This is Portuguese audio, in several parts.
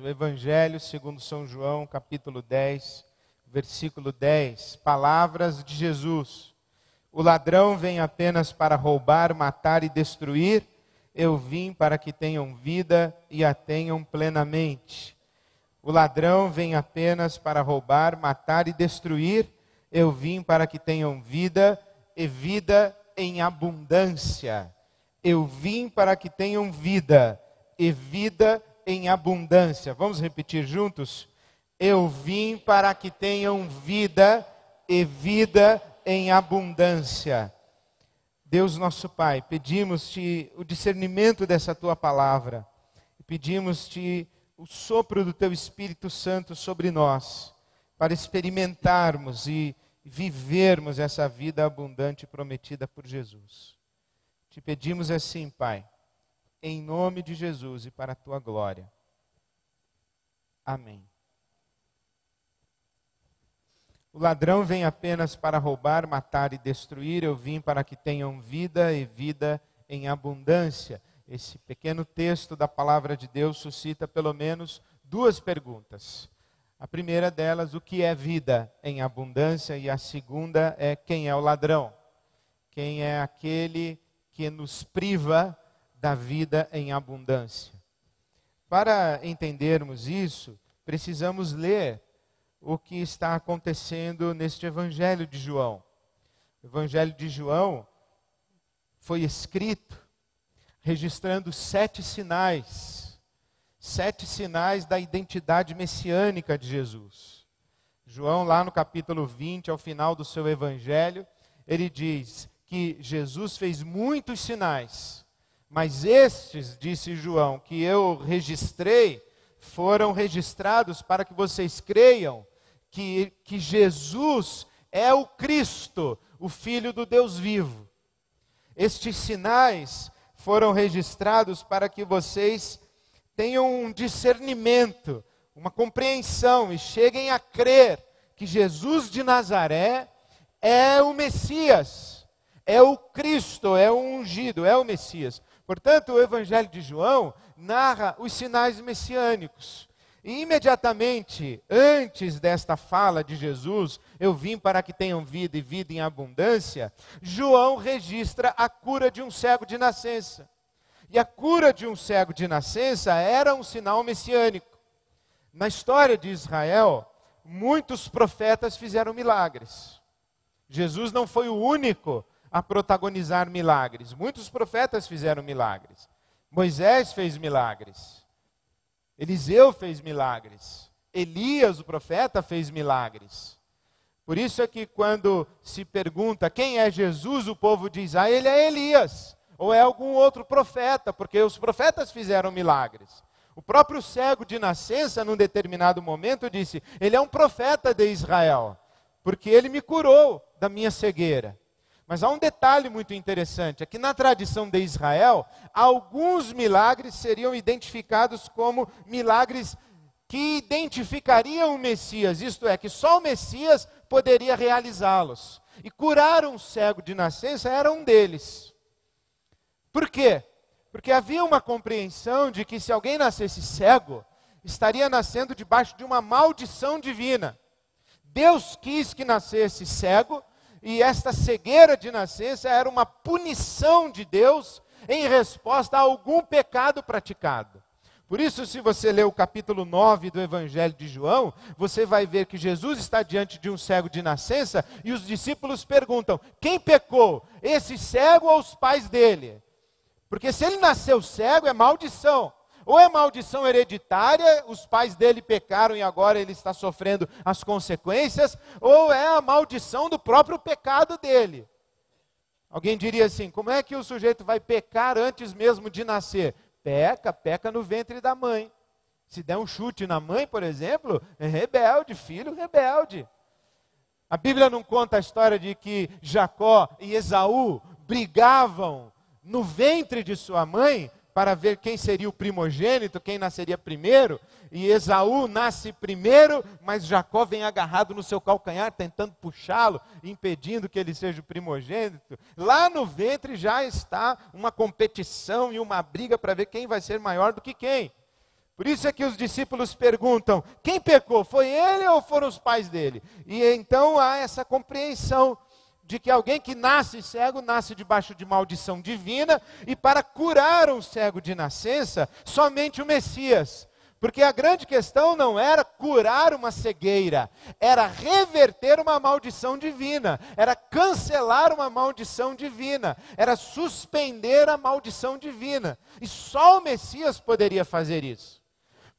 o Evangelho segundo São João, capítulo 10, versículo 10, palavras de Jesus. O ladrão vem apenas para roubar, matar e destruir. Eu vim para que tenham vida e a tenham plenamente. O ladrão vem apenas para roubar, matar e destruir. Eu vim para que tenham vida e vida em abundância. Eu vim para que tenham vida e vida em abundância. Vamos repetir juntos? Eu vim para que tenham vida e vida em abundância. Deus nosso Pai, pedimos-te o discernimento dessa tua palavra, pedimos-te o sopro do teu Espírito Santo sobre nós, para experimentarmos e vivermos essa vida abundante prometida por Jesus. Te pedimos assim, Pai em nome de Jesus e para a tua glória. Amém. O ladrão vem apenas para roubar, matar e destruir. Eu vim para que tenham vida e vida em abundância. Esse pequeno texto da palavra de Deus suscita pelo menos duas perguntas. A primeira delas, o que é vida em abundância? E a segunda é quem é o ladrão? Quem é aquele que nos priva da vida em abundância. Para entendermos isso, precisamos ler o que está acontecendo neste Evangelho de João. O Evangelho de João foi escrito registrando sete sinais, sete sinais da identidade messiânica de Jesus. João, lá no capítulo 20, ao final do seu Evangelho, ele diz que Jesus fez muitos sinais mas estes, disse João, que eu registrei, foram registrados para que vocês creiam que, que Jesus é o Cristo, o Filho do Deus vivo. Estes sinais foram registrados para que vocês tenham um discernimento, uma compreensão e cheguem a crer que Jesus de Nazaré é o Messias, é o Cristo, é o ungido, é o Messias. Portanto, o Evangelho de João narra os sinais messiânicos. E imediatamente antes desta fala de Jesus, eu vim para que tenham vida e vida em abundância, João registra a cura de um cego de nascença. E a cura de um cego de nascença era um sinal messiânico. Na história de Israel, muitos profetas fizeram milagres. Jesus não foi o único a protagonizar milagres. Muitos profetas fizeram milagres. Moisés fez milagres. Eliseu fez milagres. Elias, o profeta, fez milagres. Por isso é que quando se pergunta quem é Jesus, o povo diz: "Ah, ele é Elias" ou é algum outro profeta, porque os profetas fizeram milagres. O próprio cego de nascença, num determinado momento, disse: Ele é um profeta de Israel, porque ele me curou da minha cegueira. Mas há um detalhe muito interessante: é que na tradição de Israel, alguns milagres seriam identificados como milagres que identificariam o Messias, isto é, que só o Messias poderia realizá-los. E curar um cego de nascença era um deles. Por quê? Porque havia uma compreensão de que se alguém nascesse cego, estaria nascendo debaixo de uma maldição divina. Deus quis que nascesse cego e esta cegueira de nascença era uma punição de Deus em resposta a algum pecado praticado. Por isso, se você ler o capítulo 9 do Evangelho de João, você vai ver que Jesus está diante de um cego de nascença e os discípulos perguntam: quem pecou, esse cego ou os pais dele? Porque se ele nasceu cego, é maldição. Ou é maldição hereditária, os pais dele pecaram e agora ele está sofrendo as consequências, ou é a maldição do próprio pecado dele. Alguém diria assim: como é que o sujeito vai pecar antes mesmo de nascer? Peca, peca no ventre da mãe. Se der um chute na mãe, por exemplo, é rebelde, filho rebelde. A Bíblia não conta a história de que Jacó e Esaú brigavam no ventre de sua mãe, para ver quem seria o primogênito, quem nasceria primeiro. E Esaú nasce primeiro, mas Jacó vem agarrado no seu calcanhar, tentando puxá-lo, impedindo que ele seja o primogênito. Lá no ventre já está uma competição e uma briga para ver quem vai ser maior do que quem. Por isso é que os discípulos perguntam: quem pecou? Foi ele ou foram os pais dele? E então há essa compreensão de que alguém que nasce cego nasce debaixo de maldição divina, e para curar um cego de nascença, somente o Messias. Porque a grande questão não era curar uma cegueira, era reverter uma maldição divina, era cancelar uma maldição divina, era suspender a maldição divina. E só o Messias poderia fazer isso.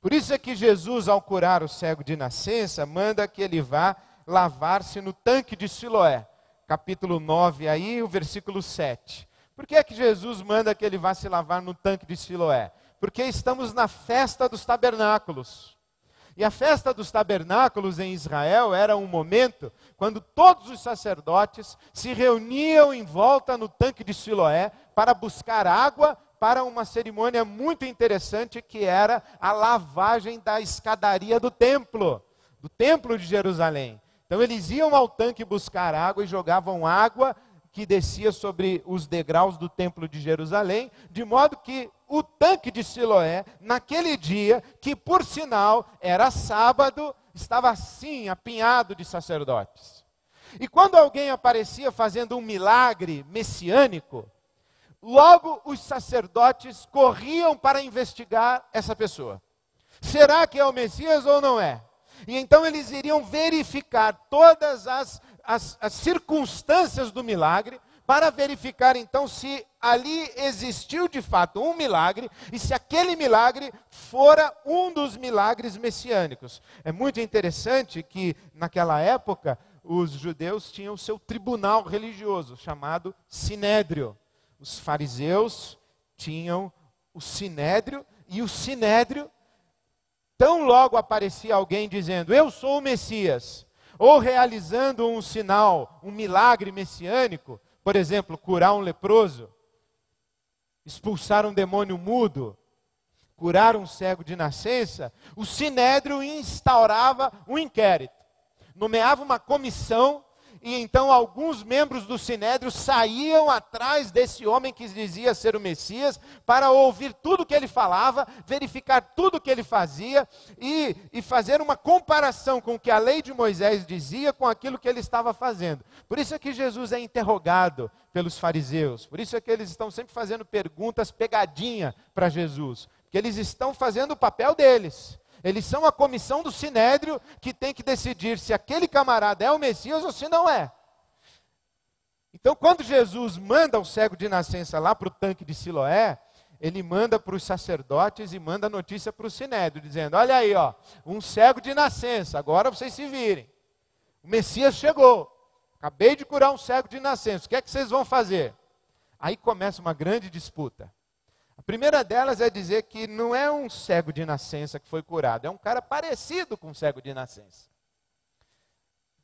Por isso é que Jesus, ao curar o cego de nascença, manda que ele vá lavar-se no tanque de Siloé capítulo 9, aí o versículo 7. Por que é que Jesus manda que ele vá se lavar no tanque de Siloé? Porque estamos na festa dos tabernáculos. E a festa dos tabernáculos em Israel era um momento quando todos os sacerdotes se reuniam em volta no tanque de Siloé para buscar água para uma cerimônia muito interessante que era a lavagem da escadaria do templo, do templo de Jerusalém. Então eles iam ao tanque buscar água e jogavam água que descia sobre os degraus do templo de Jerusalém, de modo que o tanque de Siloé, naquele dia, que por sinal era sábado, estava assim, apinhado de sacerdotes. E quando alguém aparecia fazendo um milagre messiânico, logo os sacerdotes corriam para investigar essa pessoa. Será que é o Messias ou não é? E então eles iriam verificar todas as, as, as circunstâncias do milagre, para verificar então se ali existiu de fato um milagre e se aquele milagre fora um dos milagres messiânicos. É muito interessante que naquela época os judeus tinham seu tribunal religioso chamado sinédrio. Os fariseus tinham o sinédrio e o sinédrio Tão logo aparecia alguém dizendo: Eu sou o Messias, ou realizando um sinal, um milagre messiânico, por exemplo, curar um leproso, expulsar um demônio mudo, curar um cego de nascença, o sinédrio instaurava um inquérito, nomeava uma comissão e então alguns membros do sinédrio saíam atrás desse homem que dizia ser o Messias, para ouvir tudo que ele falava, verificar tudo que ele fazia e, e fazer uma comparação com o que a lei de Moisés dizia com aquilo que ele estava fazendo. Por isso é que Jesus é interrogado pelos fariseus, por isso é que eles estão sempre fazendo perguntas pegadinha para Jesus, porque eles estão fazendo o papel deles. Eles são a comissão do sinédrio que tem que decidir se aquele camarada é o Messias ou se não é. Então, quando Jesus manda o cego de nascença lá para o tanque de Siloé, ele manda para os sacerdotes e manda a notícia para o sinédrio, dizendo: Olha aí, ó, um cego de nascença, agora vocês se virem. O Messias chegou. Acabei de curar um cego de nascença. O que é que vocês vão fazer? Aí começa uma grande disputa primeira delas é dizer que não é um cego de nascença que foi curado, é um cara parecido com um cego de nascença.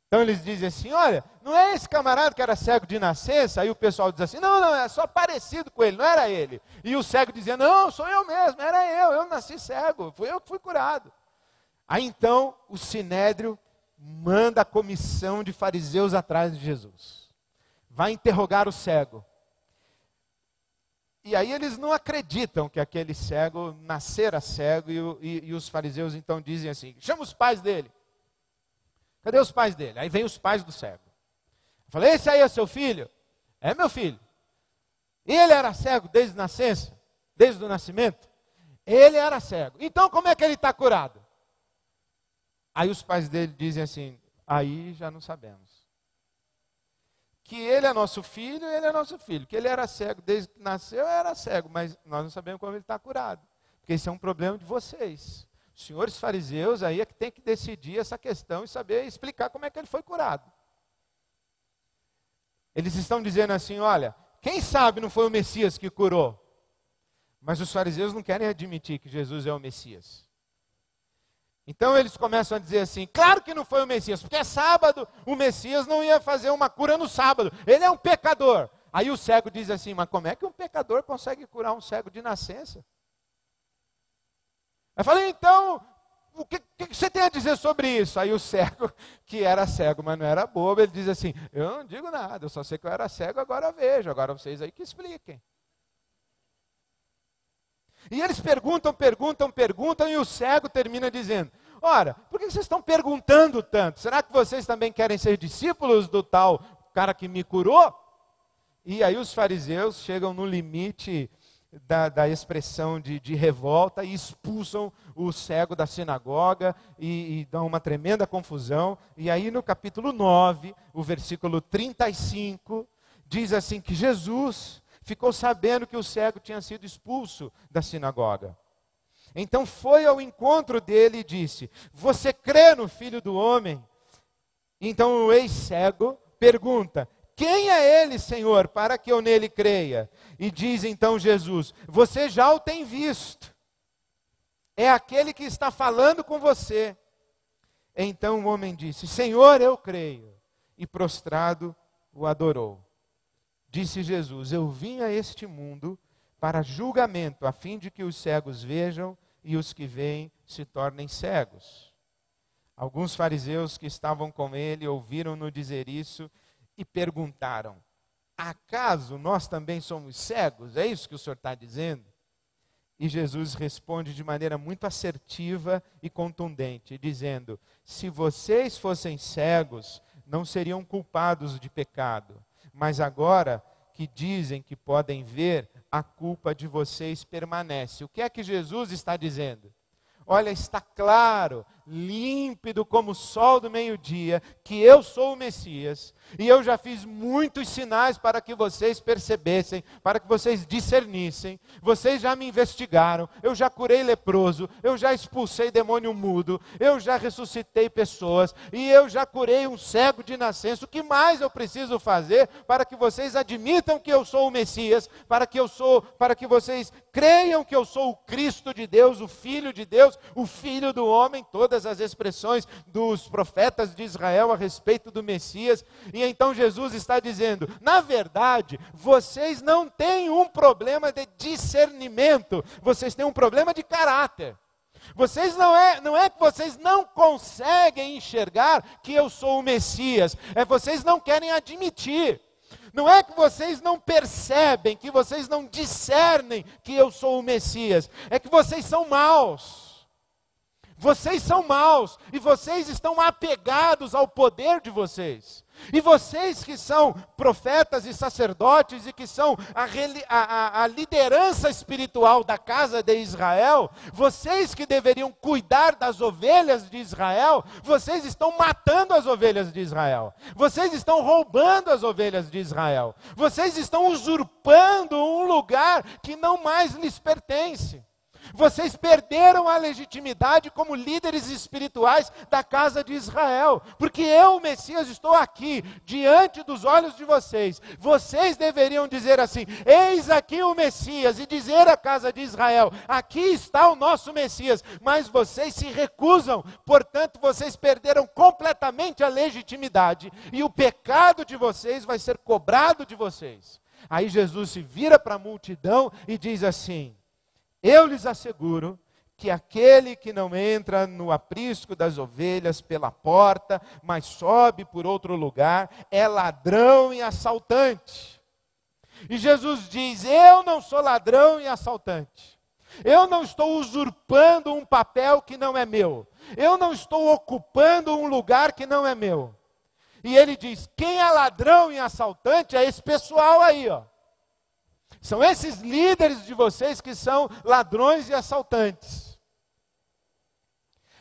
Então eles dizem assim: olha, não é esse camarada que era cego de nascença? Aí o pessoal diz assim: não, não, é só parecido com ele, não era ele. E o cego dizia: não, sou eu mesmo, era eu, eu nasci cego, fui eu que fui curado. Aí então o sinédrio manda a comissão de fariseus atrás de Jesus. Vai interrogar o cego. E aí eles não acreditam que aquele cego nascera cego, e, e, e os fariseus então dizem assim: chama os pais dele. Cadê os pais dele? Aí vem os pais do cego. falei, esse aí é seu filho? É meu filho. ele era cego desde nascença, desde o nascimento? Ele era cego. Então como é que ele está curado? Aí os pais dele dizem assim: aí já não sabemos que ele é nosso filho, ele é nosso filho. Que ele era cego, desde que nasceu era cego, mas nós não sabemos como ele está curado. Porque esse é um problema de vocês. Os senhores fariseus aí é que tem que decidir essa questão e saber explicar como é que ele foi curado. Eles estão dizendo assim: olha, quem sabe não foi o Messias que curou? Mas os fariseus não querem admitir que Jesus é o Messias. Então eles começam a dizer assim: claro que não foi o Messias, porque é sábado, o Messias não ia fazer uma cura no sábado, ele é um pecador. Aí o cego diz assim: mas como é que um pecador consegue curar um cego de nascença? Eu falei: então, o que, que você tem a dizer sobre isso? Aí o cego, que era cego, mas não era bobo, ele diz assim: eu não digo nada, eu só sei que eu era cego, agora vejo, agora vocês aí que expliquem. E eles perguntam, perguntam, perguntam, e o cego termina dizendo: Ora, por que vocês estão perguntando tanto? Será que vocês também querem ser discípulos do tal cara que me curou? E aí os fariseus chegam no limite da, da expressão de, de, revolta e expulsam o cego da sinagoga e, e dão uma tremenda confusão. E aí no capítulo 9, o versículo 35, diz assim que Jesus ficou sabendo que o cego tinha sido expulso da sinagoga. Então foi ao encontro dele e disse: Você crê no filho do homem? Então o ex-cego pergunta: Quem é ele, Senhor, para que eu nele creia? E diz então Jesus: Você já o tem visto. É aquele que está falando com você. Então o homem disse: Senhor, eu creio. E prostrado o adorou. Disse Jesus: Eu vim a este mundo para julgamento, a fim de que os cegos vejam e os que veem se tornem cegos. Alguns fariseus que estavam com ele ouviram-no dizer isso e perguntaram: Acaso nós também somos cegos? É isso que o senhor está dizendo? E Jesus responde de maneira muito assertiva e contundente, dizendo: Se vocês fossem cegos, não seriam culpados de pecado mas agora que dizem que podem ver, a culpa de vocês permanece. O que é que Jesus está dizendo? Olha, está claro, límpido como o sol do meio-dia, que eu sou o Messias, e eu já fiz muitos sinais para que vocês percebessem, para que vocês discernissem. Vocês já me investigaram, eu já curei leproso, eu já expulsei demônio mudo, eu já ressuscitei pessoas, e eu já curei um cego de nascença. O que mais eu preciso fazer para que vocês admitam que eu sou o Messias, para que eu sou, para que vocês creiam que eu sou o Cristo de Deus, o Filho de Deus, o Filho do homem, toda todas as expressões dos profetas de Israel a respeito do Messias. E então Jesus está dizendo: na verdade, vocês não têm um problema de discernimento, vocês têm um problema de caráter. Vocês não é, não é que vocês não conseguem enxergar que eu sou o Messias, é vocês não querem admitir. Não é que vocês não percebem, que vocês não discernem que eu sou o Messias, é que vocês são maus. Vocês são maus e vocês estão apegados ao poder de vocês. E vocês que são profetas e sacerdotes e que são a, a, a, liderança espiritual da casa de Israel, vocês que deveriam cuidar das ovelhas de Israel, vocês estão matando as ovelhas de Israel, vocês estão roubando as ovelhas de Israel, vocês estão usurpando um lugar que não mais lhes pertence. Vocês perderam a legitimidade como líderes espirituais da casa de Israel, porque eu, Messias, estou aqui diante dos olhos de vocês. Vocês deveriam dizer assim: Eis aqui o Messias, e dizer à casa de Israel: Aqui está o nosso Messias. Mas vocês se recusam, portanto, vocês perderam completamente a legitimidade, e o pecado de vocês vai ser cobrado de vocês. Aí Jesus se vira para a multidão e diz assim: eu lhes asseguro que aquele que não entra no aprisco das ovelhas pela porta, mas sobe por outro lugar, é ladrão e assaltante. E Jesus diz: Eu não sou ladrão e assaltante. Eu não estou usurpando um papel que não é meu. Eu não estou ocupando um lugar que não é meu. E ele diz: Quem é ladrão e assaltante é esse pessoal aí, ó. São esses líderes de vocês que são ladrões e assaltantes.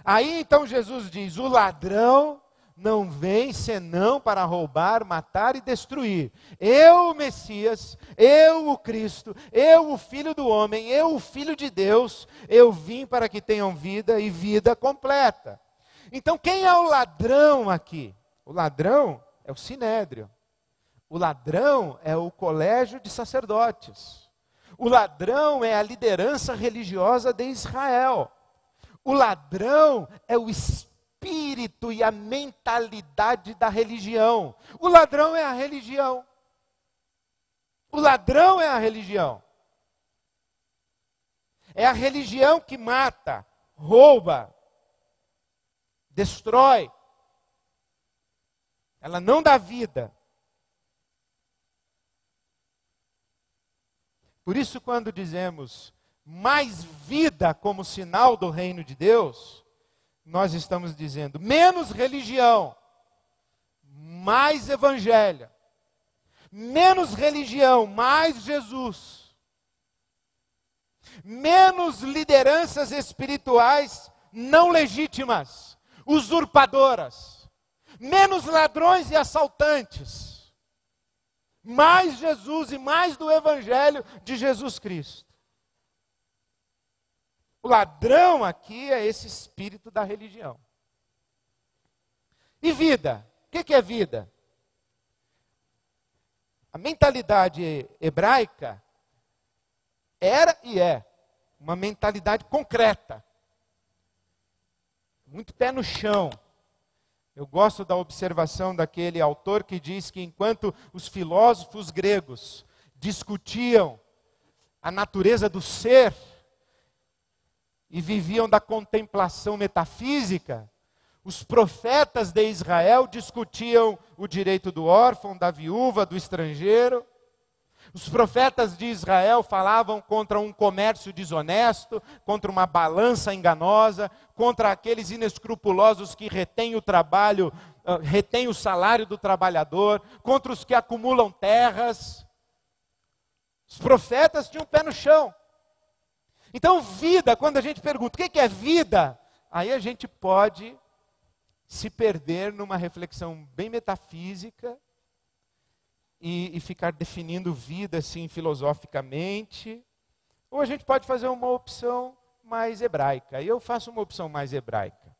Aí então Jesus diz: o ladrão não vem senão para roubar, matar e destruir. Eu, o Messias, eu, o Cristo, eu, o Filho do Homem, eu, o Filho de Deus, eu vim para que tenham vida e vida completa. Então, quem é o ladrão aqui? O ladrão é o sinédrio. O ladrão é o colégio de sacerdotes. O ladrão é a liderança religiosa de Israel. O ladrão é o espírito e a mentalidade da religião. O ladrão é a religião. O ladrão é a religião. É a religião que mata, rouba, destrói. Ela não dá vida. Por isso, quando dizemos mais vida como sinal do reino de Deus, nós estamos dizendo menos religião, mais evangelho, menos religião, mais Jesus, menos lideranças espirituais não legítimas, usurpadoras, menos ladrões e assaltantes mais Jesus e mais do Evangelho de Jesus Cristo. O ladrão aqui é esse espírito da religião. E vida? O que é vida? A mentalidade hebraica era e é uma mentalidade concreta, muito pé no chão, eu gosto da observação daquele autor que diz que enquanto os filósofos gregos discutiam a natureza do ser e viviam da contemplação metafísica, os profetas de Israel discutiam o direito do órfão, da viúva, do estrangeiro. Os profetas de Israel falavam contra um comércio desonesto, contra uma balança enganosa, contra aqueles inescrupulosos que retêm o trabalho, ah, retêm o salário do trabalhador, contra os que acumulam terras. Os profetas tinham o pé no chão. Então, vida, quando a gente pergunta o que é vida, aí a gente pode se perder numa reflexão bem metafísica e, e ficar definindo vida assim filosoficamente, ou a gente pode fazer uma opção mais hebraica. Eu faço uma opção mais hebraica.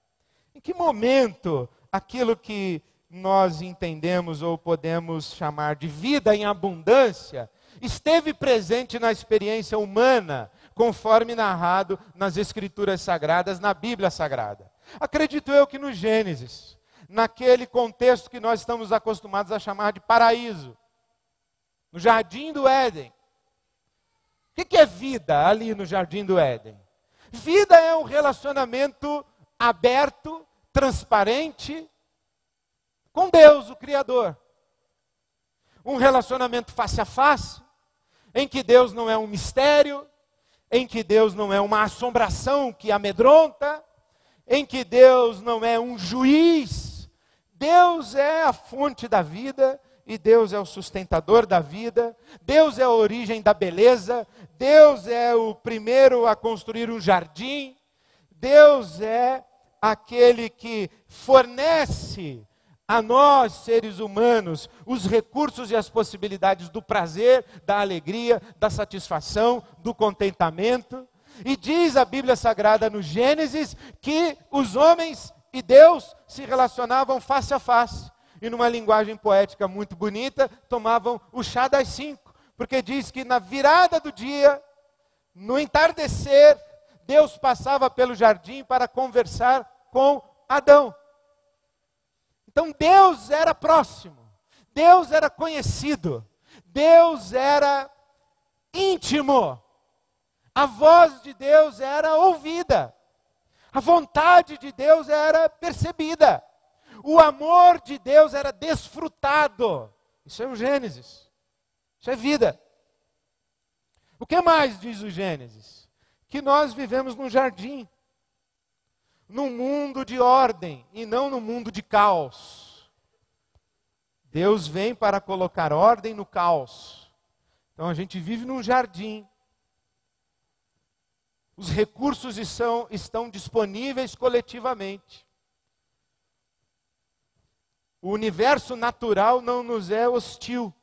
Em que momento aquilo que nós entendemos ou podemos chamar de vida em abundância esteve presente na experiência humana, conforme narrado nas Escrituras Sagradas, na Bíblia Sagrada? Acredito eu que no Gênesis, naquele contexto que nós estamos acostumados a chamar de paraíso, no jardim do Éden. O que é vida ali no jardim do Éden? Vida é um relacionamento aberto, transparente, com Deus, o Criador. Um relacionamento face a face, em que Deus não é um mistério, em que Deus não é uma assombração que amedronta, em que Deus não é um juiz. Deus é a fonte da vida, e Deus é o sustentador da vida, Deus é a origem da beleza, Deus é o primeiro a construir um jardim, Deus é aquele que fornece a nós, seres humanos, os recursos e as possibilidades do prazer, da alegria, da satisfação, do contentamento. E diz a Bíblia Sagrada no Gênesis que os homens e Deus se relacionavam face a face e numa linguagem poética muito bonita, tomavam o chá das cinco, porque diz que na virada do dia, no entardecer, Deus passava pelo jardim para conversar com Adão. Então Deus era próximo, Deus era conhecido, Deus era íntimo. A voz de Deus era ouvida. A vontade de Deus era percebida. O amor de Deus era desfrutado. Isso é o Gênesis. Isso é vida. O que mais diz o Gênesis? Que nós vivemos num jardim, num mundo de ordem e não num mundo de caos. Deus vem para colocar ordem no caos. Então a gente vive num jardim. Os recursos estão, estão disponíveis coletivamente. O universo natural não nos é hostil.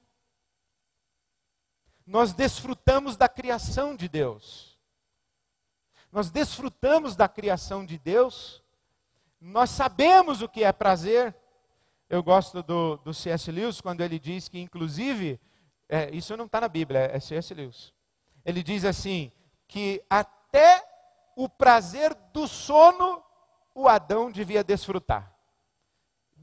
Nós desfrutamos da criação de Deus. Nós desfrutamos da criação de Deus. Nós sabemos o que é prazer. Eu gosto do, do C.S. Lewis quando ele diz que, inclusive, é, isso não está na Bíblia, é, é C.S. Lewis. Ele diz assim: que até o prazer do sono o Adão devia desfrutar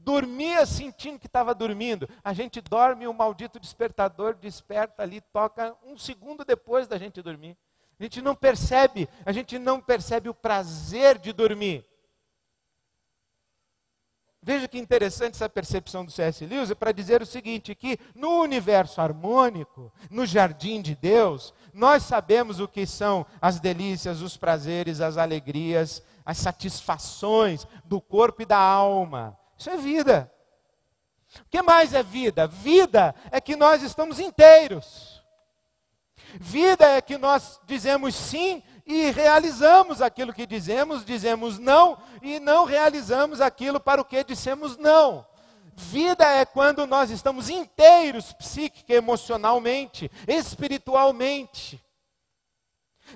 dormia sentindo que estava dormindo. A gente dorme e o maldito despertador desperta ali, toca um segundo depois da gente dormir. A gente não percebe, a gente não percebe o prazer de dormir. Veja que interessante essa percepção do C.S. Lewis é para dizer o seguinte: que no universo harmônico, no jardim de Deus, nós sabemos o que são as delícias, os prazeres, as alegrias, as satisfações do corpo e da alma. Isso é vida. O que mais é vida? Vida é que nós estamos inteiros. Vida é que nós dizemos sim e realizamos aquilo que dizemos, dizemos não e não realizamos aquilo para o que dissemos não. Vida é quando nós estamos inteiros psíquica, emocionalmente, espiritualmente.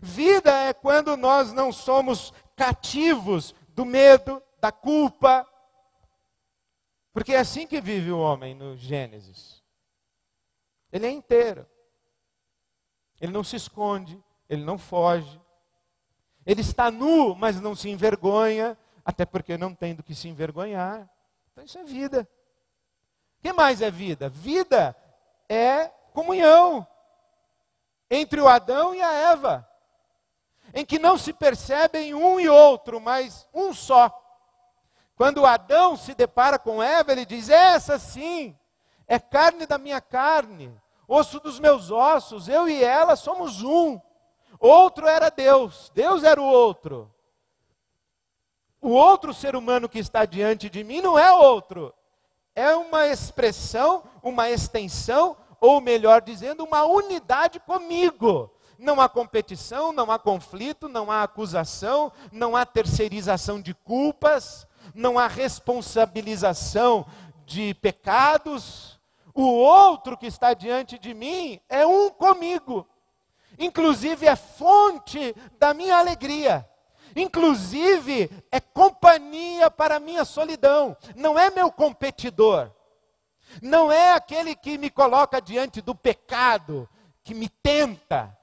Vida é quando nós não somos cativos do medo, da culpa, porque é assim que vive o homem no Gênesis. Ele é inteiro. Ele não se esconde, ele não foge. Ele está nu, mas não se envergonha, até porque não tem do que se envergonhar. Então isso é vida. O que mais é vida? Vida é comunhão entre o Adão e a Eva, em que não se percebem um e outro, mas um só. Quando Adão se depara com Eva, ele diz: Essa sim, é carne da minha carne, osso dos meus ossos, eu e ela somos um. Outro era Deus, Deus era o outro. O outro ser humano que está diante de mim não é outro, é uma expressão, uma extensão, ou melhor dizendo, uma unidade comigo. Não há competição, não há conflito, não há acusação, não há terceirização de culpas, não há responsabilização de pecados. O outro que está diante de mim é um comigo. Inclusive é fonte da minha alegria. Inclusive é companhia para a minha solidão. Não é meu competidor. Não é aquele que me coloca diante do pecado, que me tenta,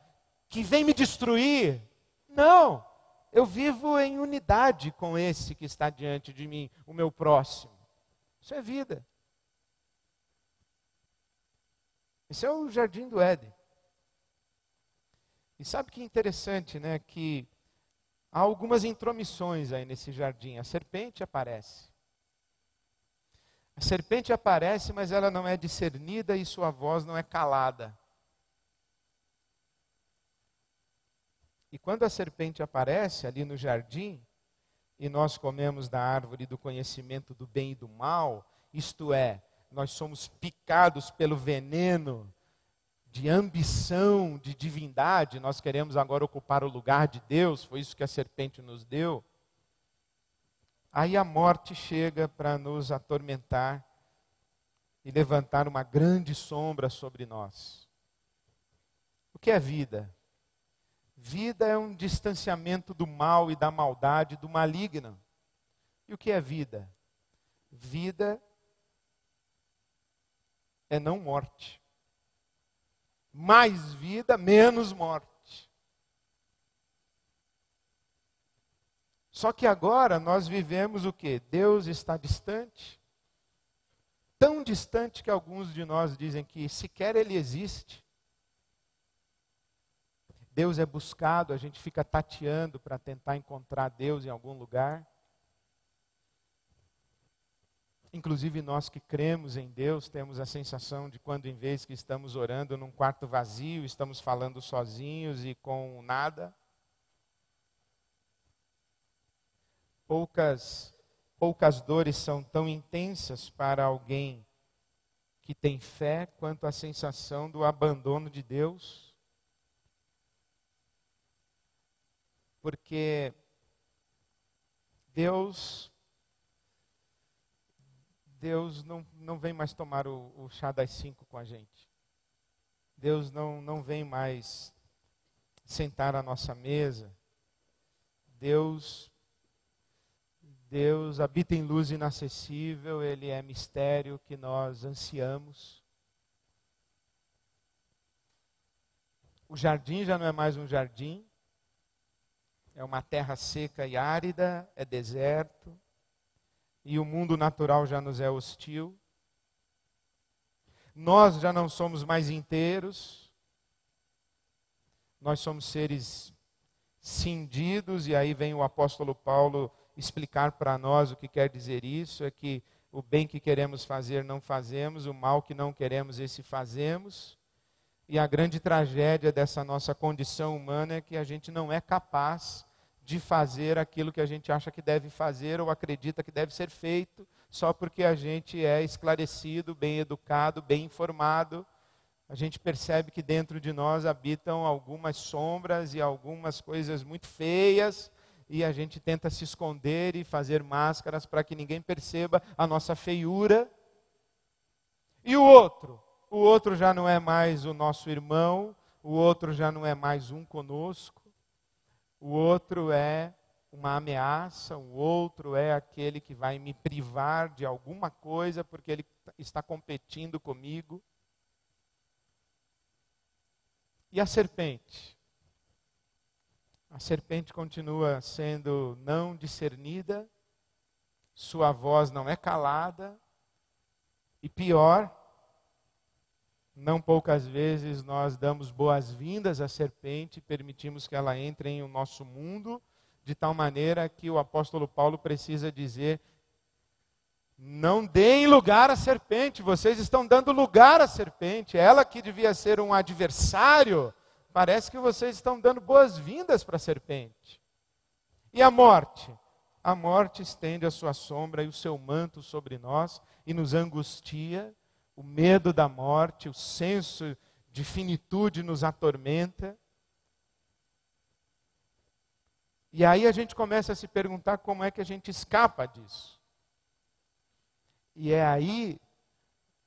que vem me destruir. Não eu vivo em unidade com esse que está diante de mim, o meu próximo. Isso é vida. Isso é o jardim do Éden. E sabe que interessante, né? Que há algumas intromissões aí nesse jardim. A serpente aparece. A serpente aparece, mas ela não é discernida e sua voz não é calada. E quando a serpente aparece ali no jardim, e nós comemos da árvore do conhecimento do bem e do mal, isto é, nós somos picados pelo veneno de ambição, de divindade, nós queremos agora ocupar o lugar de Deus, foi isso que a serpente nos deu. Aí a morte chega para nos atormentar e levantar uma grande sombra sobre nós. O que é vida? Vida é um distanciamento do mal e da maldade, do maligno. E o que é vida? Vida é não morte. Mais vida, menos morte. Só que agora nós vivemos o que? Deus está distante. Tão distante que alguns de nós dizem que sequer ele existe. Deus é buscado, a gente fica tateando para tentar encontrar Deus em algum lugar. Inclusive nós que cremos em Deus, temos a sensação de quando em vez que estamos orando num quarto vazio, estamos falando sozinhos e com nada. Poucas poucas dores são tão intensas para alguém que tem fé quanto a sensação do abandono de Deus porque Deus Deus não, não vem mais tomar o, o, chá das cinco com a gente. Deus não, não vem mais sentar à nossa mesa. Deus Deus habita em luz inacessível, ele é mistério que nós ansiamos. O jardim já não é mais um jardim, é uma terra seca e árida, é deserto, e o mundo natural já nos é hostil. Nós já não somos mais inteiros, nós somos seres cindidos, e aí vem o apóstolo Paulo explicar para nós o que quer dizer isso: é que o bem que queremos fazer não fazemos, o mal que não queremos, esse fazemos. E a grande tragédia dessa nossa condição humana é que a gente não é capaz de fazer aquilo que a gente acha que deve fazer ou acredita que deve ser feito, só porque a gente é esclarecido, bem educado, bem informado. A gente percebe que dentro de nós habitam algumas sombras e algumas coisas muito feias, e a gente tenta se esconder e fazer máscaras para que ninguém perceba a nossa feiura. E o outro? O outro já não é mais o nosso irmão, o outro já não é mais um conosco, o outro é uma ameaça, o outro é aquele que vai me privar de alguma coisa porque ele está competindo comigo. E a serpente? A serpente continua sendo não discernida, sua voz não é calada, e pior, não poucas vezes nós damos boas-vindas à serpente, permitimos que ela entre em o nosso mundo, de tal maneira que o apóstolo Paulo precisa dizer: não deem lugar à serpente, vocês estão dando lugar à serpente, ela que devia ser um adversário, parece que vocês estão dando boas-vindas para a serpente. E a morte? A morte estende a sua sombra e o seu manto sobre nós e nos angustia, o medo da morte, o senso de finitude nos atormenta. E aí a gente começa a se perguntar como é que a gente escapa disso. E é aí,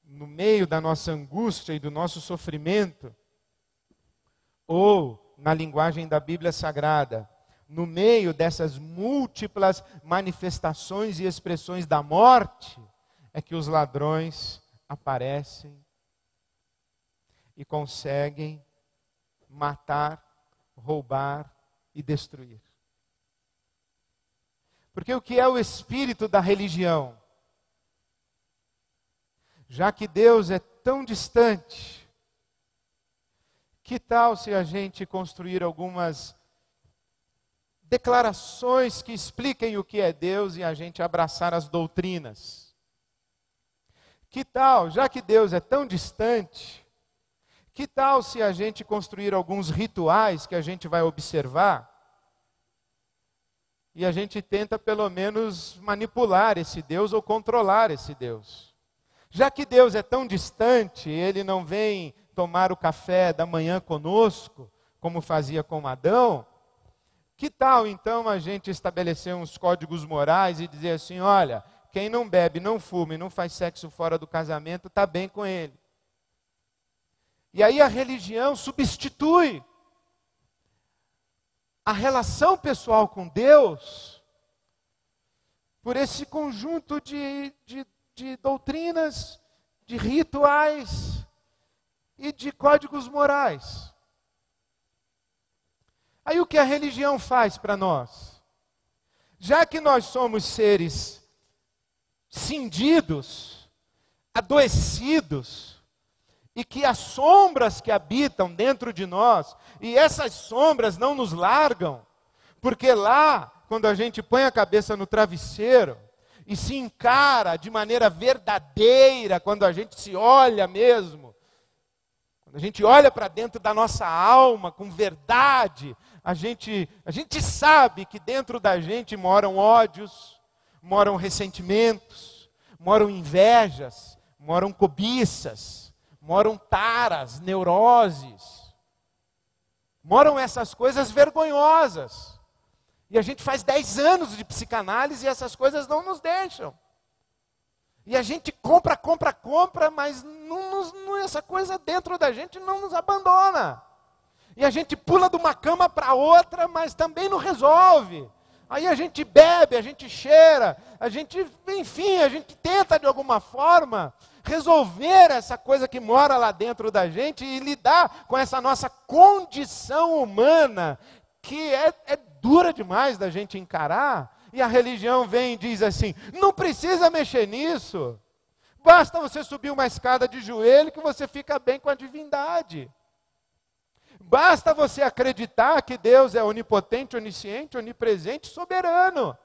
no meio da nossa angústia e do nosso sofrimento, ou, na linguagem da Bíblia Sagrada, no meio dessas múltiplas manifestações e expressões da morte, é que os ladrões aparecem e conseguem matar, roubar e destruir. Porque o que é o espírito da religião? Já que Deus é tão distante, que tal se a gente construir algumas declarações que expliquem o que é Deus e a gente abraçar as doutrinas? Que tal, já que Deus é tão distante, que tal se a gente construir alguns rituais que a gente vai observar e a gente tenta pelo menos manipular esse Deus ou controlar esse Deus? Já que Deus é tão distante, ele não vem tomar o café da manhã conosco, como fazia com Adão, que tal então a gente estabelecer uns códigos morais e dizer assim: olha, quem não bebe, não fuma e não faz sexo fora do casamento está bem com ele. E aí a religião substitui a relação pessoal com Deus por esse conjunto de, de, de doutrinas, de rituais e de códigos morais. Aí o que a religião faz para nós? Já que nós somos seres cindidos, adoecidos, e que as sombras que habitam dentro de nós, e essas sombras não nos largam, porque lá, quando a gente põe a cabeça no travesseiro e se encara de maneira verdadeira, quando a gente se olha mesmo, quando a gente olha para dentro da nossa alma com verdade, a gente, a gente sabe que dentro da gente moram ódios, moram ressentimentos, moram invejas, moram cobiças, moram taras, neuroses. Moram essas coisas vergonhosas. E a gente faz dez anos de psicanálise e essas coisas não nos deixam. E a gente compra, compra, compra, mas não, nos, não, essa coisa dentro da gente não nos abandona. E a gente pula de uma cama para outra, mas também não resolve. Aí a gente bebe, a gente cheira, a gente, enfim, a gente tenta de alguma forma resolver essa coisa que mora lá dentro da gente e lidar com essa nossa condição humana que é, é dura demais da gente encarar. E a religião vem e diz assim: não precisa mexer nisso. Basta você subir uma escada de joelho que você fica bem com a divindade. Basta você acreditar que Deus é onipotente, onisciente, onipresente, soberano.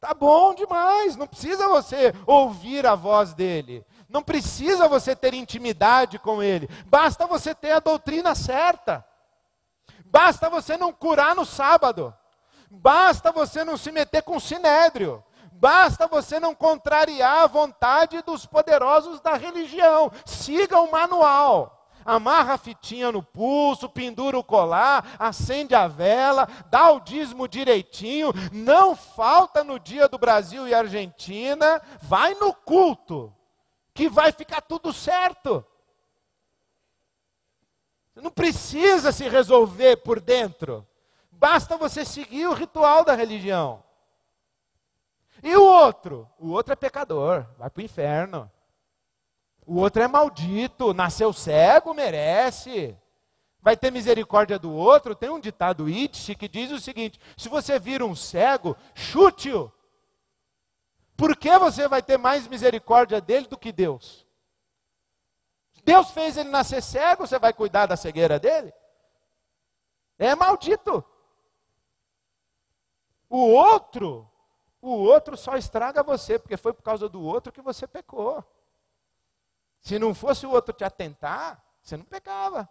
Tá bom demais, não precisa você ouvir a voz dele. Não precisa você ter intimidade com ele. Basta você ter a doutrina certa. Basta você não curar no sábado. Basta você não se meter com sinédrio. Basta você não contrariar a vontade dos poderosos da religião. Siga o manual amarra a fitinha no pulso, pendura o colar, acende a vela, dá o dízimo direitinho, não falta no dia do Brasil e Argentina, vai no culto, que vai ficar tudo certo. não precisa se resolver por dentro, basta você seguir o ritual da religião. E o outro? O outro é pecador, vai para o inferno. O outro é maldito, nasceu cego, merece. Vai ter misericórdia do outro. Tem um ditado Itch que diz o seguinte: se você vira um cego, chute-o. Por que você vai ter mais misericórdia dele do que Deus? Deus fez ele nascer cego, você vai cuidar da cegueira dele? É maldito. O outro, o outro só estraga você, porque foi por causa do outro que você pecou. Se não fosse o outro te atentar, você não pecava.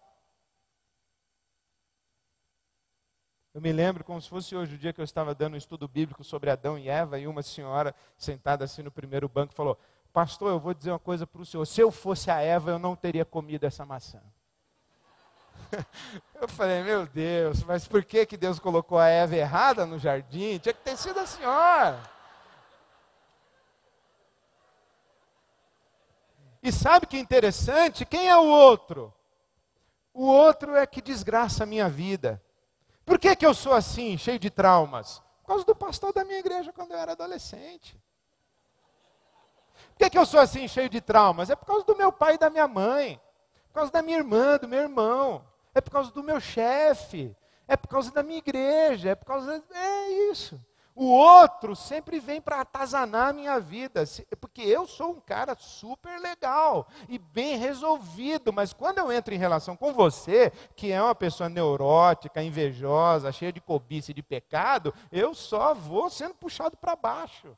Eu me lembro como se fosse hoje o dia que eu estava dando um estudo bíblico sobre Adão e Eva e uma senhora sentada assim no primeiro banco falou: Pastor, eu vou dizer uma coisa para o senhor. Se eu fosse a Eva, eu não teria comido essa maçã. Eu falei, meu Deus, mas por que, que Deus colocou a Eva errada no jardim? Tinha que ter sido a senhora. E sabe que interessante? Quem é o outro? O outro é que desgraça a minha vida. Por que, que eu sou assim, cheio de traumas? Por causa do pastor da minha igreja quando eu era adolescente. Por que, que eu sou assim, cheio de traumas? É por causa do meu pai e da minha mãe. Por causa da minha irmã, do meu irmão. É por causa do meu chefe. É por causa da minha igreja. É por causa. É isso. O outro sempre vem para atazanar a minha vida, porque eu sou um cara super legal e bem resolvido, mas quando eu entro em relação com você, que é uma pessoa neurótica, invejosa, cheia de cobiça e de pecado, eu só vou sendo puxado para baixo.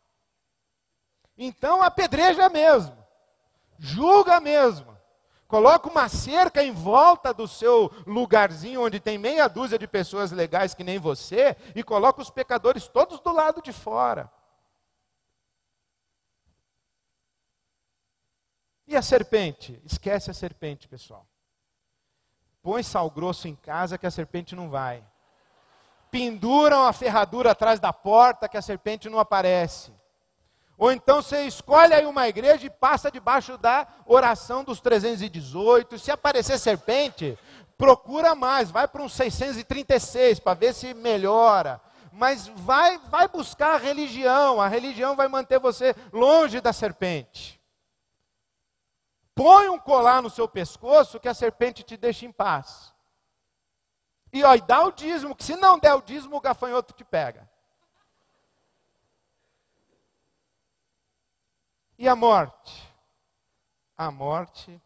Então apedreja mesmo, julga mesmo, Coloca uma cerca em volta do seu lugarzinho onde tem meia dúzia de pessoas legais que nem você e coloca os pecadores todos do lado de fora. E a serpente? Esquece a serpente, pessoal. Põe sal grosso em casa que a serpente não vai. Penduram a ferradura atrás da porta que a serpente não aparece. Ou então você escolhe aí uma igreja e passa debaixo da oração dos 318. Se aparecer serpente, procura mais, vai para um 636 para ver se melhora. Mas vai, vai buscar a religião, a religião vai manter você longe da serpente. Põe um colar no seu pescoço que a serpente te deixa em paz. E, ó, e dá o dízimo, que se não der o dízimo, o gafanhoto te pega. E a morte? A morte.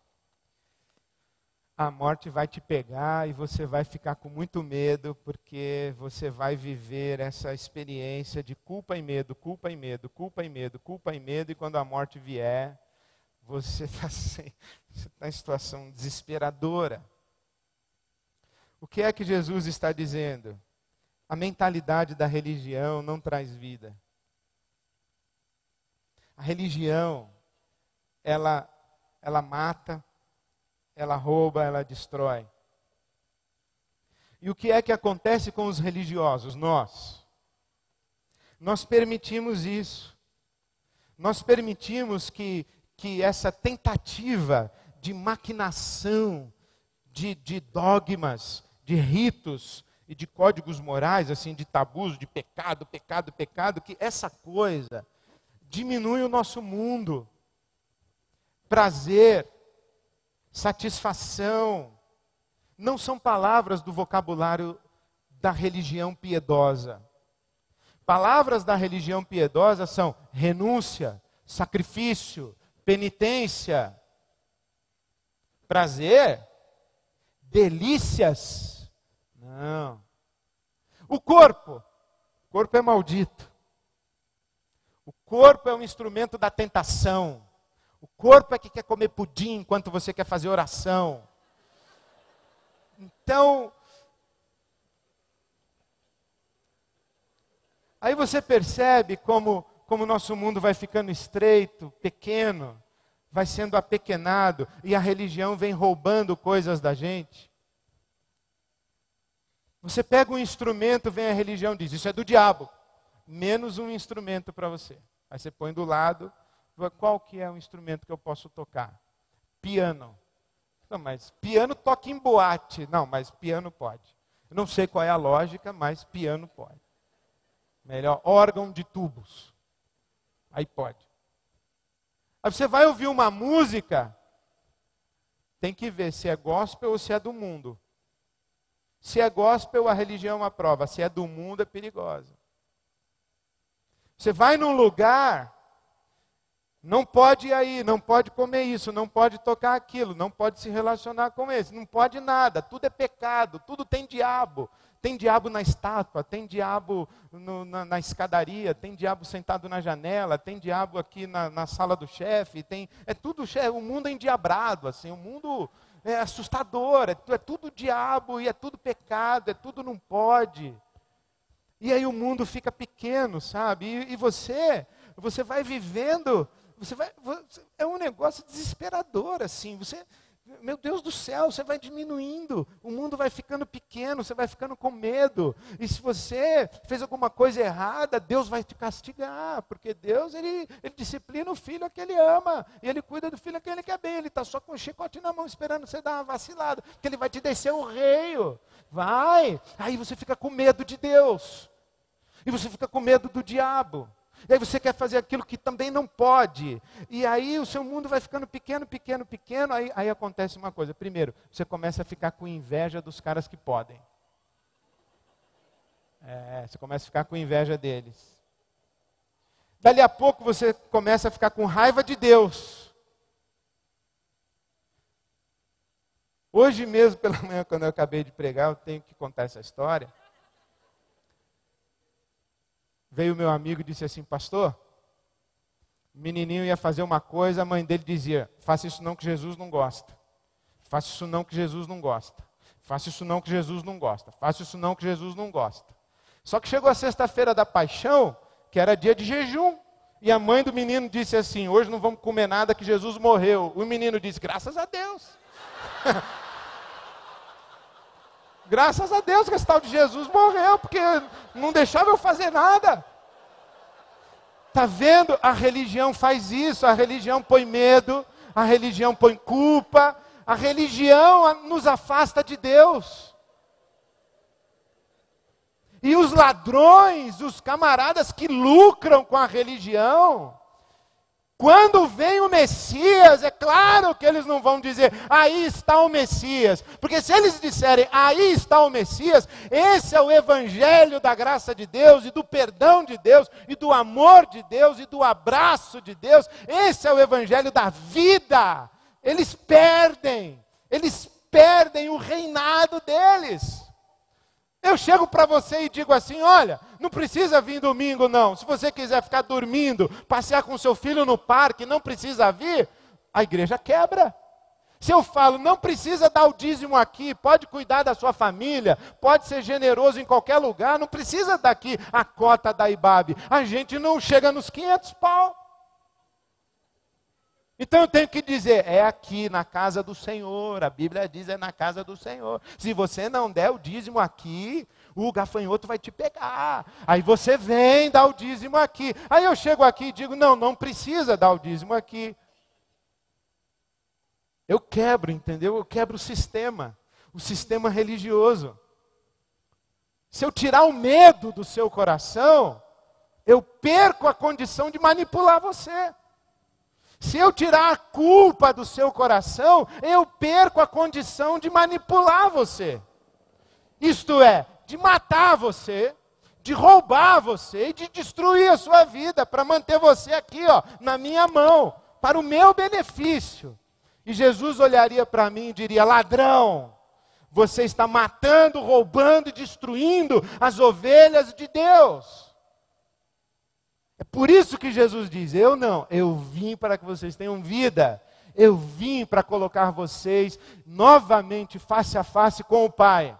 A morte vai te pegar e você vai ficar com muito medo, porque você vai viver essa experiência de culpa e medo, culpa e medo, culpa e medo, culpa e medo, e quando a morte vier, você está tá em situação desesperadora. O que é que Jesus está dizendo? A mentalidade da religião não traz vida. A religião, ela, ela mata, ela rouba, ela destrói. E o que é que acontece com os religiosos? Nós. Nós permitimos isso. Nós permitimos que, que essa tentativa de maquinação de, de dogmas, de ritos e de códigos morais, assim, de tabus, de pecado, pecado, pecado, que essa coisa diminui o nosso mundo. Prazer, satisfação, não são palavras do vocabulário da religião piedosa. Palavras da religião piedosa são renúncia, sacrifício, penitência, prazer, delícias. Não. O corpo, o corpo é maldito corpo é um instrumento da tentação. O corpo é que quer comer pudim enquanto você quer fazer oração. Então, aí você percebe como como o nosso mundo vai ficando estreito, pequeno, vai sendo apequenado e a religião vem roubando coisas da gente. Você pega um instrumento, vem a religião diz: Isso é do diabo. Menos um instrumento para você. Aí você põe do lado, qual que é o instrumento que eu posso tocar? Piano. Não, mas piano toca em boate. Não, mas piano pode. Eu não sei qual é a lógica, mas piano pode. Melhor, órgão de tubos. Aí pode. Aí você vai ouvir uma música, tem que ver se é gospel ou se é do mundo. Se é gospel, a religião é uma prova. Se é do mundo, é perigosa. Você vai num lugar, não pode ir aí, não pode comer isso, não pode tocar aquilo, não pode se relacionar com esse, não pode nada, tudo é pecado, tudo tem diabo. Tem diabo na estátua, tem diabo no, na, na, escadaria, tem diabo sentado na janela, tem diabo aqui na, na sala do chefe, tem. É tudo chefe, o mundo é endiabrado, assim, o mundo é assustador, é, é tudo diabo e é tudo pecado, é tudo não pode. E aí o mundo fica pequeno, sabe? E, e você, você vai vivendo, você vai, você, é um negócio desesperador assim. Você, meu Deus do céu, você vai diminuindo, o mundo vai ficando pequeno, você vai ficando com medo. E se você fez alguma coisa errada, Deus vai te castigar, porque Deus ele, ele disciplina o filho que ele ama, e ele cuida do filho que ele quer bem. Ele está só com o chicote na mão esperando você dar uma vacilada, porque ele vai te descer o reio. Vai! Aí você fica com medo de Deus, e você fica com medo do diabo. E aí você quer fazer aquilo que também não pode. E aí o seu mundo vai ficando pequeno, pequeno, pequeno. Aí, aí acontece uma coisa. Primeiro, você começa a ficar com inveja dos caras que podem. É, você começa a ficar com inveja deles. Dali a pouco você começa a ficar com raiva de Deus. Hoje mesmo, pela manhã, quando eu acabei de pregar, eu tenho que contar essa história. Veio meu amigo e disse assim: Pastor, menininho ia fazer uma coisa, a mãe dele dizia: Faça isso não que Jesus não gosta. Faça isso não que Jesus não gosta. Faça isso não que Jesus não gosta. Faça isso não que Jesus não gosta. Só que chegou a sexta-feira da paixão, que era dia de jejum. E a mãe do menino disse assim: Hoje não vamos comer nada que Jesus morreu. O menino disse: Graças a Deus. Graças a Deus que esse tal de Jesus morreu, porque não deixava eu fazer nada. Está vendo? A religião faz isso, a religião põe medo, a religião põe culpa, a religião nos afasta de Deus. E os ladrões, os camaradas que lucram com a religião, quando vem o Messias, é claro que eles não vão dizer, aí está o Messias. Porque se eles disserem, aí está o Messias, esse é o evangelho da graça de Deus e do perdão de Deus e do amor de Deus e do abraço de Deus, esse é o evangelho da vida. Eles perdem, eles perdem o reinado deles. Eu chego para você e digo assim: olha, não precisa vir domingo, não. Se você quiser ficar dormindo, passear com seu filho no parque, não precisa vir, a igreja quebra. Se eu falo, não precisa dar o dízimo aqui, pode cuidar da sua família, pode ser generoso em qualquer lugar, não precisa daqui a cota da IBAB. A gente não chega nos 500 pau. Então eu tenho que dizer, é aqui na casa do Senhor, a Bíblia diz é na casa do Senhor. Se você não der o dízimo aqui, o gafanhoto vai te pegar. Aí você vem dar o dízimo aqui. Aí eu chego aqui e digo, não, não precisa dar o dízimo aqui. Eu quebro, entendeu? Eu quebro o sistema, o sistema religioso. Se eu tirar o medo do seu coração, eu perco a condição de manipular você. Se eu tirar a culpa do seu coração, eu perco a condição de manipular você. Isto é, de matar você, de roubar você e de destruir a sua vida para manter você aqui, ó, na minha mão, para o meu benefício. E Jesus olharia para mim e diria: "Ladrão, você está matando, roubando e destruindo as ovelhas de Deus." É por isso que Jesus diz: Eu não, eu vim para que vocês tenham vida. Eu vim para colocar vocês novamente face a face com o Pai.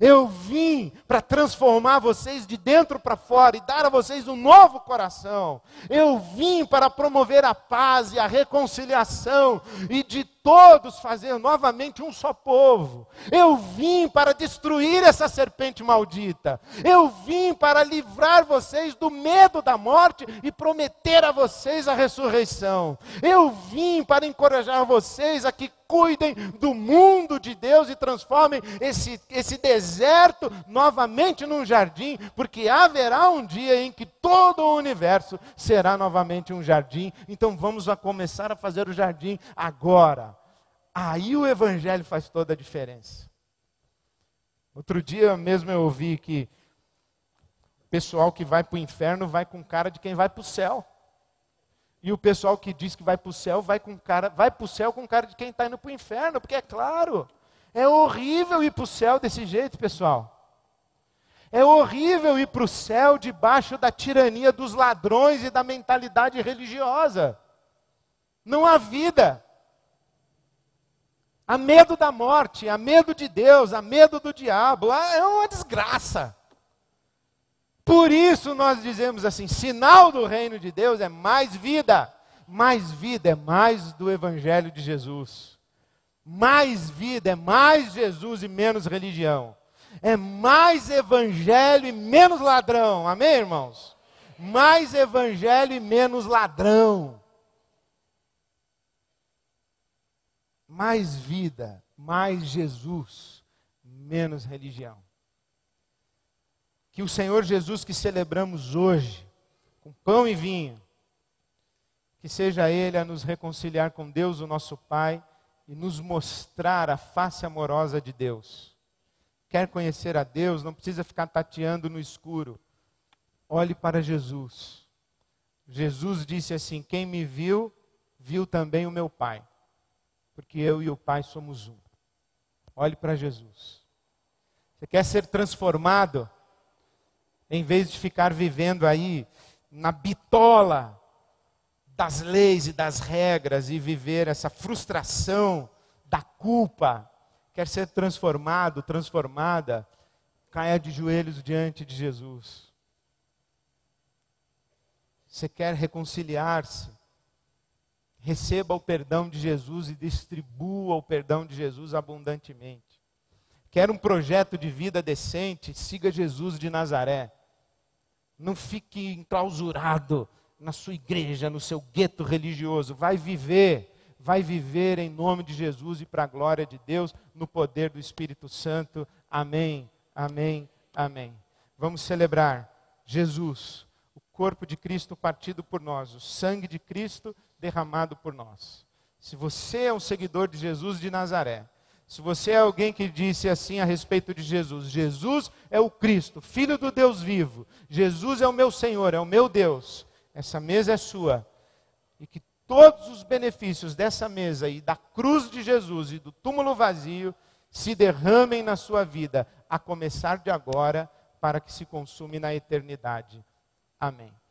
Eu vim para transformar vocês de dentro para fora e dar a vocês um novo coração. Eu vim para promover a paz e a reconciliação e de todos fazer novamente um só povo. Eu vim para destruir essa serpente maldita. Eu vim para livrar vocês do medo da morte e prometer a vocês a ressurreição. Eu vim para encorajar vocês a que cuidem do mundo de Deus e transformem esse, esse deserto novamente num jardim, porque haverá um dia em que todo o universo será novamente um jardim. Então vamos a começar a fazer o jardim agora. Aí o Evangelho faz toda a diferença. Outro dia mesmo eu ouvi que o pessoal que vai para o inferno vai com cara de quem vai para o céu. E o pessoal que diz que vai para o céu vai com cara, vai para o céu com cara de quem está indo para o inferno, porque é claro, é horrível ir para o céu desse jeito, pessoal. É horrível ir para o céu debaixo da tirania dos ladrões e da mentalidade religiosa. Não há vida. Há medo da morte, há medo de Deus, há medo do diabo. É uma desgraça. Por isso nós dizemos assim: sinal do reino de Deus é mais vida, mais vida é mais do Evangelho de Jesus. Mais vida é mais Jesus e menos religião. É mais Evangelho e menos ladrão. Amém, irmãos? Mais Evangelho e menos ladrão. Mais vida, mais Jesus, menos religião que o Senhor Jesus que celebramos hoje, com pão e vinho, que seja Ele a nos reconciliar com Deus, o nosso Pai, e nos mostrar a face amorosa de Deus. Quer conhecer a Deus, não precisa ficar tateando no escuro. Olhe para Jesus. Jesus disse assim: Quem me viu, viu também o meu Pai, porque eu e o Pai somos um. Olhe para Jesus. Você quer ser transformado? em vez de ficar vivendo aí na bitola das leis e das regras e viver essa frustração da culpa, quer ser transformado, transformada, caia de joelhos diante de Jesus. Você quer reconciliar-se? Receba o perdão de Jesus e distribua o perdão de Jesus abundantemente. Quer um projeto de vida decente? Siga Jesus de Nazaré. Não fique enclausurado na sua igreja, no seu gueto religioso. Vai viver, vai viver em nome de Jesus e para a glória de Deus, no poder do Espírito Santo. Amém, amém, amém. Vamos celebrar Jesus, o corpo de Cristo partido por nós, o sangue de Cristo derramado por nós. Se você é um seguidor de Jesus de Nazaré, se você é alguém que disse assim a respeito de Jesus, Jesus é o Cristo, Filho do Deus vivo, Jesus é o meu Senhor, é o meu Deus, essa mesa é sua, e que todos os benefícios dessa mesa e da cruz de Jesus e do túmulo vazio se derramem na sua vida, a começar de agora, para que se consume na eternidade. Amém.